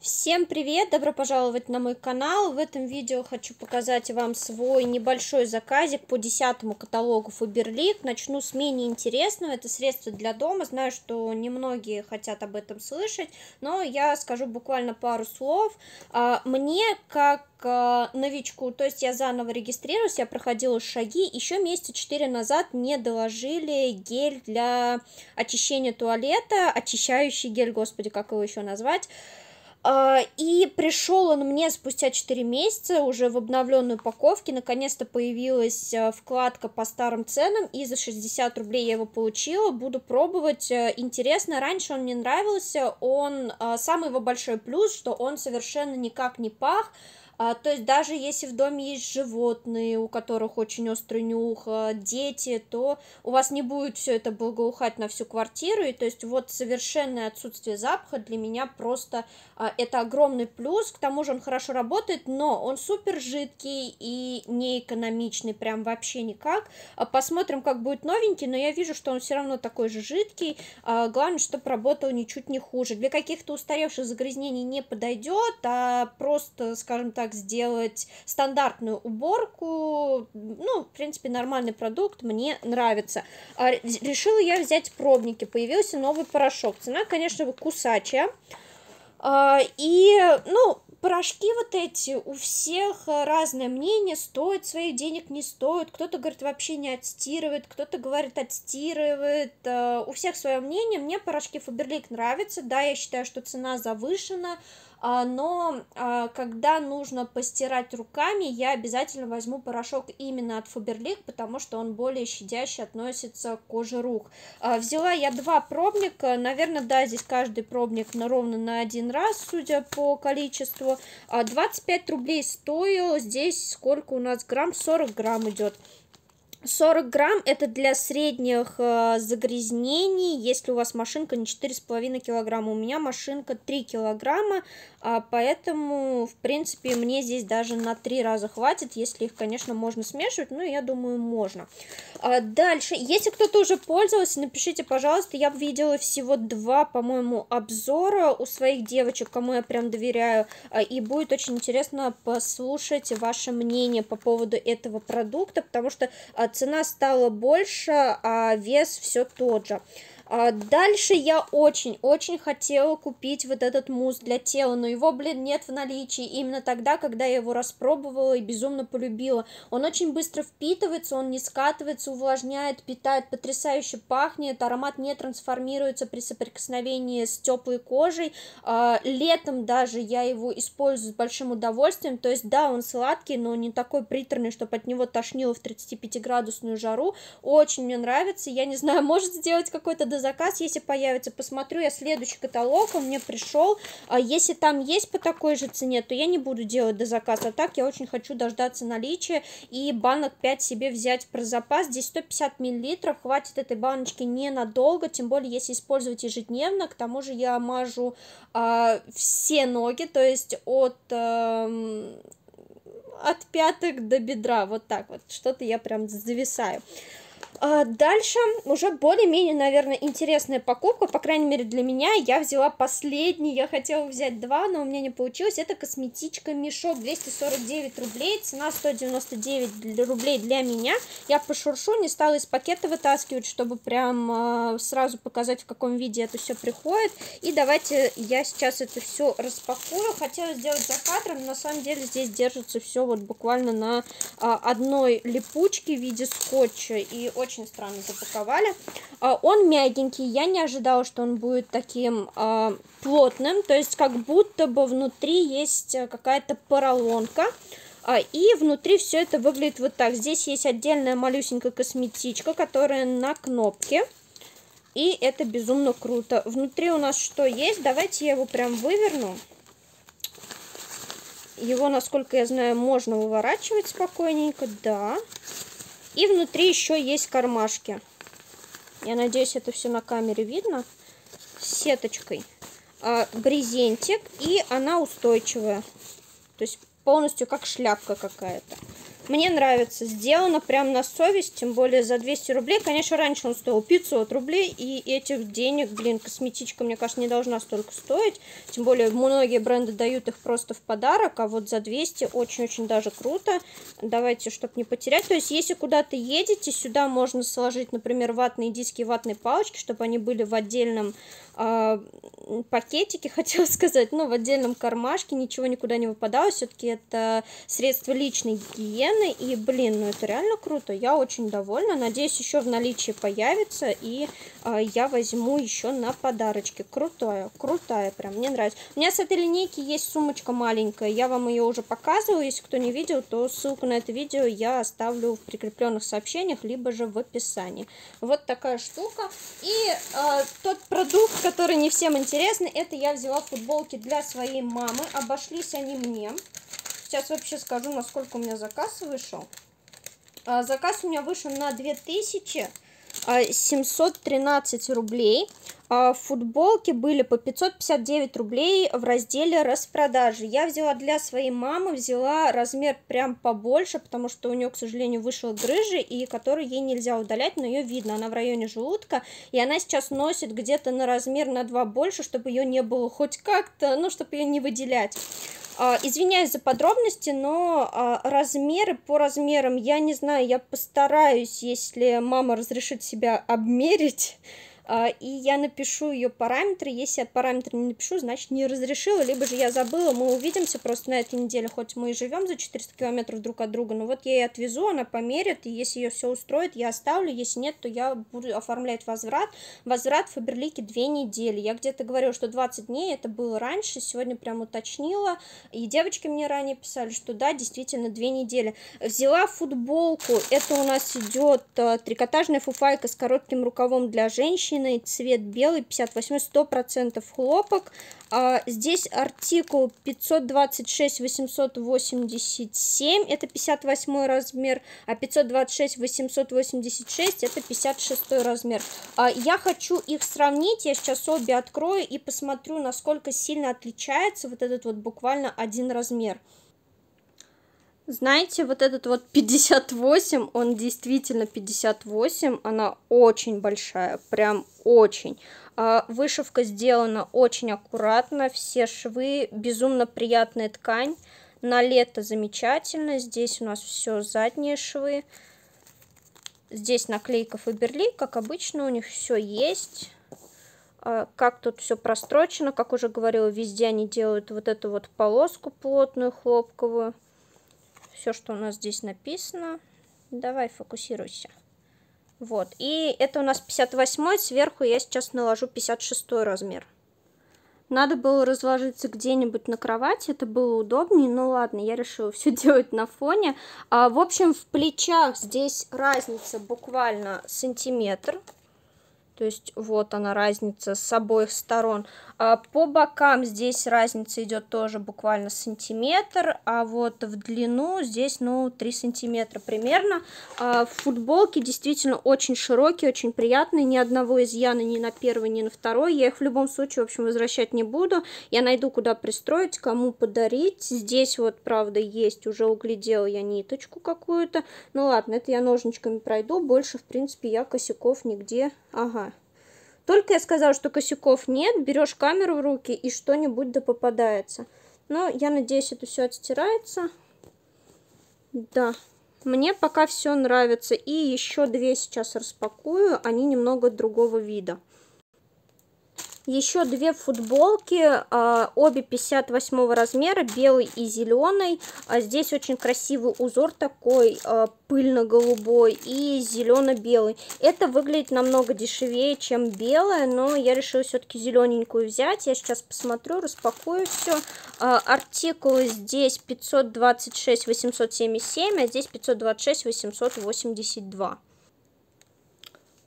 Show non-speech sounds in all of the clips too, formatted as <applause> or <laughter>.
Всем привет! Добро пожаловать на мой канал. В этом видео хочу показать вам свой небольшой заказик по десятому каталогу Фаберлик. Начну с менее интересного. Это средство для дома. Знаю, что немногие хотят об этом слышать, но я скажу буквально пару слов. А, мне, как а, новичку, то есть я заново регистрируюсь, я проходила шаги. Еще месяца 4 назад мне доложили гель для очищения туалета, очищающий гель, господи, как его еще назвать, а, и пришел он мне спустя 4 месяца, уже в обновленной упаковке. Наконец-то появилась э, вкладка по старым ценам, и за 60 рублей я его получила. Буду пробовать. Э, интересно, раньше он мне нравился. Он э, самый его большой плюс, что он совершенно никак не пах а, то есть даже если в доме есть животные, у которых очень острый нюх, а, дети, то у вас не будет все это благоухать на всю квартиру. И то есть вот совершенное отсутствие запаха для меня просто а, это огромный плюс. К тому же он хорошо работает, но он супер жидкий и неэкономичный, прям вообще никак. А, посмотрим, как будет новенький, но я вижу, что он все равно такой же жидкий. А, главное, чтобы работал ничуть не хуже. Для каких-то устаревших загрязнений не подойдет, а просто, скажем так, как сделать стандартную уборку. Ну, в принципе, нормальный продукт, мне нравится. А решила я взять пробники, появился новый порошок. Цена, конечно, кусачая. А, и, ну, порошки вот эти, у всех разное мнение, стоит своих денег, не стоит, кто-то говорит, вообще не отстирывает, кто-то говорит, отстирывает, а, у всех свое мнение, мне порошки Фаберлик нравятся, да, я считаю, что цена завышена, а, но а, когда нужно постирать руками, я обязательно возьму порошок именно от Фаберлик, потому что он более щадящий относится к коже рук. А, взяла я два пробника, наверное, да, здесь каждый пробник на ровно на один раз, судя по количеству. 25 рублей стоил, здесь сколько у нас грамм? 40 грамм идет. 40 грамм это для средних э, загрязнений, если у вас машинка не 4,5 килограмма, у меня машинка 3 килограмма, а поэтому, в принципе, мне здесь даже на 3 раза хватит, если их, конечно, можно смешивать, но я думаю, можно. Э, дальше, если кто-то уже пользовался, напишите, пожалуйста, я видела всего два, по-моему, обзора у своих девочек, кому я прям доверяю, а, и будет очень интересно послушать ваше мнение по поводу этого продукта, потому что а, цена стала больше, а вес все тот же. А, дальше я очень-очень хотела купить вот этот мусс для тела, но его, блин, нет в наличии. именно тогда, когда я его распробовала и безумно полюбила. Он очень быстро впитывается, он не скатывается, увлажняет, питает, потрясающе пахнет, аромат не трансформируется при соприкосновении с теплой кожей. А, летом даже я его использую с большим удовольствием. То есть, да, он сладкий, но не такой приторный, чтобы от него тошнило в 35-градусную жару. Очень мне нравится. Я не знаю, <laughs> может сделать какой-то заказ, если появится, посмотрю я следующий каталог, он мне пришел, а если там есть по такой же цене, то я не буду делать до заказа, а так я очень хочу дождаться наличия и банок 5 себе взять про запас, здесь 150 миллилитров, хватит этой баночки ненадолго, тем более если использовать ежедневно, к тому же я мажу а, все ноги, то есть от... А, от пяток до бедра, вот так вот, что-то я прям зависаю. А дальше уже более-менее, наверное, интересная покупка, по крайней мере для меня. Я взяла последний, я хотела взять два, но у меня не получилось. Это косметичка мешок 249 рублей, цена 199 рублей для меня. Я пошуршу, не стала из пакета вытаскивать, чтобы прям а, сразу показать, в каком виде это все приходит. И давайте я сейчас это все распакую. Хотела сделать за кадром, но на самом деле здесь держится все вот буквально на а, одной липучке в виде скотча. И очень странно запаковали. А, он мягенький, я не ожидала, что он будет таким а, плотным, то есть как будто бы внутри есть э, какая-то поролонка. А, и внутри все это выглядит вот так. Здесь есть отдельная малюсенькая косметичка, которая на кнопке. И это безумно круто. Внутри у нас что есть? Давайте я его прям выверну. Его, насколько я знаю, можно выворачивать спокойненько, да. И внутри еще есть кармашки. Я надеюсь, это все на камере видно. С сеточкой. А, брезентик. И она устойчивая. То есть полностью как шляпка какая-то. Мне нравится. Сделано прям на совесть, тем более за 200 рублей. Конечно, раньше он стоил 500 рублей, и этих денег, блин, косметичка, мне кажется, не должна столько стоить. Тем более, многие бренды дают их просто в подарок, а вот за 200 очень-очень даже круто. Давайте, чтобы не потерять. То есть, если куда-то едете, сюда можно сложить, например, ватные диски, ватные палочки, чтобы они были в отдельном э, а, пакетике, <laughs> хотела сказать, ну, в отдельном кармашке, ничего никуда не выпадало, все-таки это средство личной гигиены, и, блин, ну это реально круто, я очень довольна, надеюсь, еще в наличии появится, и э, я возьму еще на подарочки, крутое, крутая, прям, мне нравится. У меня с этой линейки есть сумочка маленькая, я вам ее уже показывала, если кто не видел, то ссылку на это видео я оставлю в прикрепленных сообщениях, либо же в описании. Вот такая штука, и э, тот продукт, которые не всем интересны. Это я взяла футболки для своей мамы. Обошлись они мне. Сейчас вообще скажу, насколько у меня заказ вышел. А, заказ у меня вышел на 2000 713 а, рублей. А, футболки были по 559 рублей в разделе распродажи. Я взяла для своей мамы, взяла размер прям побольше, потому что у нее, к сожалению, вышел грыжи, и который ей нельзя удалять, но ее видно, она в районе желудка, и она сейчас носит где-то на размер на 2 больше, чтобы ее не было хоть как-то, ну, чтобы ее не выделять. А, извиняюсь за подробности, но а, размеры по размерам я не знаю, я постараюсь, если мама разрешит себя обмерить, а, и я напишу ее параметры. Если я параметры не напишу, значит не разрешила, либо же я забыла. Мы увидимся просто на этой неделе, хоть мы и живем за 400 километров друг от друга, но вот я ее отвезу, она померит, и если ее все устроит, я оставлю, если нет, то я буду оформлять возврат. Возврат в Фаберлике две недели. Я где-то говорила, что 20 дней, это было раньше, сегодня прям уточнила, и девочки мне ранее писали, что да, действительно, две недели. Взяла футболку, это у нас идет э, трикотажная фуфайка с коротким рукавом для женщин, Соломенный цвет белый, 58, 100% хлопок. А, здесь артикул 526-887, это 58 размер, а 526-886 это 56 размер. А, я хочу их сравнить, я сейчас обе открою и посмотрю, насколько сильно отличается вот этот вот буквально один размер. Знаете, вот этот вот 58, он действительно 58, она очень большая, прям очень. А, вышивка сделана очень аккуратно, все швы, безумно приятная ткань. На лето замечательно, здесь у нас все задние швы. Здесь наклейка Фаберлик, как обычно, у них все есть. А, как тут все прострочено, как уже говорила, везде они делают вот эту вот полоску плотную, хлопковую. Все, что у нас здесь написано. Давай, фокусируйся. Вот, и это у нас 58, сверху я сейчас наложу 56 размер. Надо было разложиться где-нибудь на кровати, это было удобнее, ну ладно, я решила все <laughs> делать на фоне. А, в общем, в плечах здесь разница буквально сантиметр, то есть вот она разница с обоих сторон. А по бокам здесь разница идет тоже буквально сантиметр, а вот в длину здесь, ну, 3 сантиметра примерно. А в действительно очень широкие, очень приятные, ни одного изъяна ни на первый, ни на второй. Я их в любом случае, в общем, возвращать не буду. Я найду, куда пристроить, кому подарить. Здесь вот, правда, есть, уже углядела я ниточку какую-то. Ну ладно, это я ножничками пройду, больше, в принципе, я косяков нигде... Ага, только я сказала, что косяков нет, берешь камеру в руки и что-нибудь да попадается. Но я надеюсь, это все отстирается. Да, мне пока все нравится. И еще две сейчас распакую, они немного другого вида. Еще две футболки, а, обе 58 размера, белый и зеленый. А здесь очень красивый узор такой, а, пыльно-голубой и зелено-белый. Это выглядит намного дешевее, чем белое, но я решила все-таки зелененькую взять. Я сейчас посмотрю, распакую все. Артикулы здесь 526-877, а здесь 526-882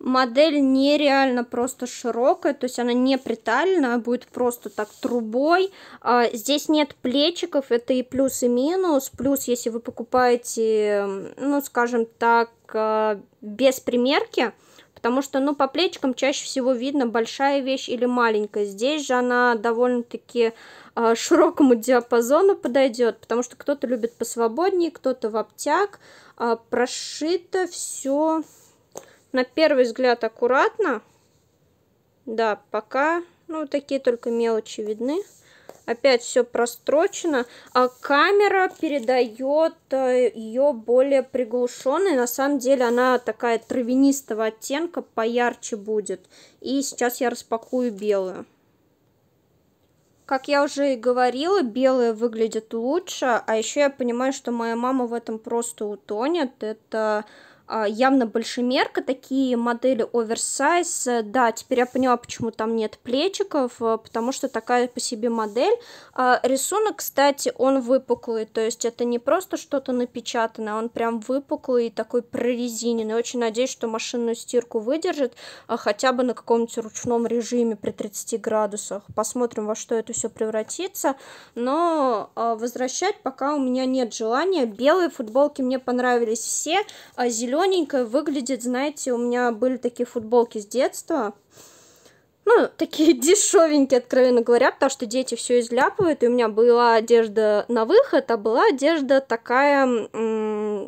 модель нереально просто широкая, то есть она не притальная, будет просто так трубой. А, здесь нет плечиков, это и плюс, и минус. Плюс, если вы покупаете, ну, скажем так, а, без примерки, потому что, ну, по плечикам чаще всего видно большая вещь или маленькая. Здесь же она довольно-таки а, широкому диапазону подойдет, потому что кто-то любит посвободнее, кто-то в обтяг. Прошито все на первый взгляд аккуратно. Да, пока, ну, такие только мелочи видны. Опять все прострочено, а камера передает э, ее более приглушенной. На самом деле она такая травянистого оттенка, поярче будет. И сейчас я распакую белую. Как я уже и говорила, белые выглядят лучше, а еще я понимаю, что моя мама в этом просто утонет. Это а, явно большемерка, такие модели оверсайз, да, теперь я поняла, почему там нет плечиков, а, потому что такая по себе модель. А, рисунок, кстати, он выпуклый, то есть это не просто что-то напечатанное, он прям выпуклый и такой прорезиненный. Очень надеюсь, что машинную стирку выдержит хотя бы на каком-нибудь ручном режиме при 30 градусах. Посмотрим, во что это все превратится, но возвращать пока у меня нет желания. Белые футболки мне понравились все, а зеленые зелененькая, выглядит, знаете, у меня были такие футболки с детства, ну, такие <laughs> дешевенькие, откровенно говоря, потому что дети все изляпывают, и у меня была одежда на выход, а была одежда такая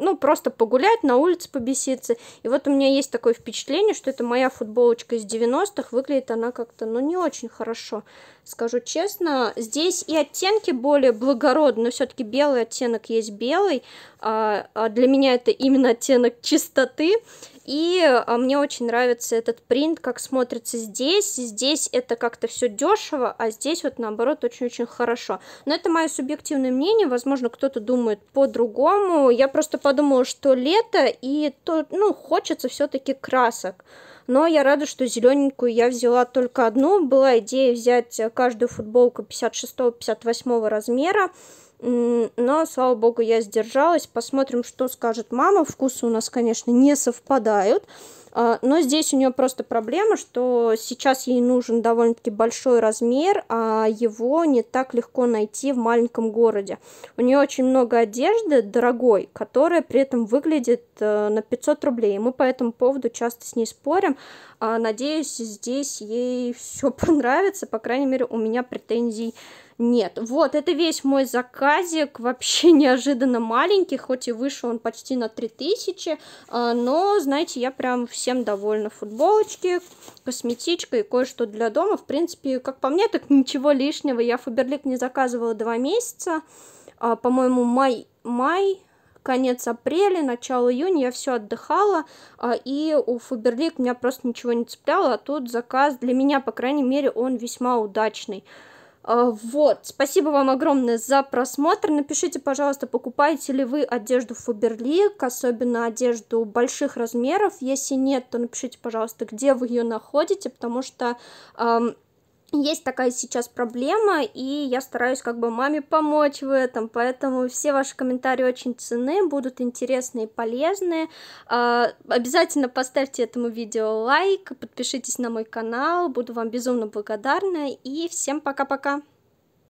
ну, просто погулять, на улице побеситься. И вот у меня есть такое впечатление, что это моя футболочка из 90-х, выглядит она как-то, ну, не очень хорошо, скажу честно. Здесь и оттенки более благородные, но все-таки белый оттенок есть белый, а, а для меня это именно оттенок чистоты, и а, мне очень нравится этот принт, как смотрится здесь. Здесь это как-то все дешево, а здесь вот наоборот очень-очень хорошо. Но это мое субъективное мнение, возможно, кто-то думает по-другому. Я просто подумала, что лето, и то, ну, хочется все-таки красок. Но я рада, что зелененькую я взяла только одну. Была идея взять э, каждую футболку 56-58 размера но, слава богу, я сдержалась. Посмотрим, что скажет мама. Вкусы у нас, конечно, не совпадают. А, но здесь у нее просто проблема, что сейчас ей нужен довольно-таки большой размер, а его не так легко найти в маленьком городе. У нее очень много одежды дорогой, которая при этом выглядит э, на 500 рублей. Мы по этому поводу часто с ней спорим. А, надеюсь, здесь ей все <laughs> понравится. По крайней мере, у меня претензий нет нет. Вот, это весь мой заказик, вообще <laughs> неожиданно маленький, хоть и вышел он почти на 3000, а, но, знаете, я прям всем довольна. Футболочки, косметичка и кое-что для дома. В принципе, как по мне, так ничего лишнего. Я Фаберлик не заказывала два месяца, а, по-моему, май, май, конец апреля, начало июня я все отдыхала, а, и у Фаберлик меня просто ничего не цепляло, а тут заказ для меня, по крайней мере, он весьма удачный. А, вот, спасибо вам огромное за просмотр. Напишите, пожалуйста, покупаете ли вы одежду Фаберлик, особенно одежду больших размеров. Если нет, то напишите, пожалуйста, где вы ее находите, потому что эм, есть такая сейчас проблема, и я стараюсь как бы маме помочь в этом, поэтому все ваши комментарии очень ценны, будут интересны и полезны. А, обязательно поставьте этому видео лайк, подпишитесь на мой канал, буду вам безумно благодарна, и всем пока-пока!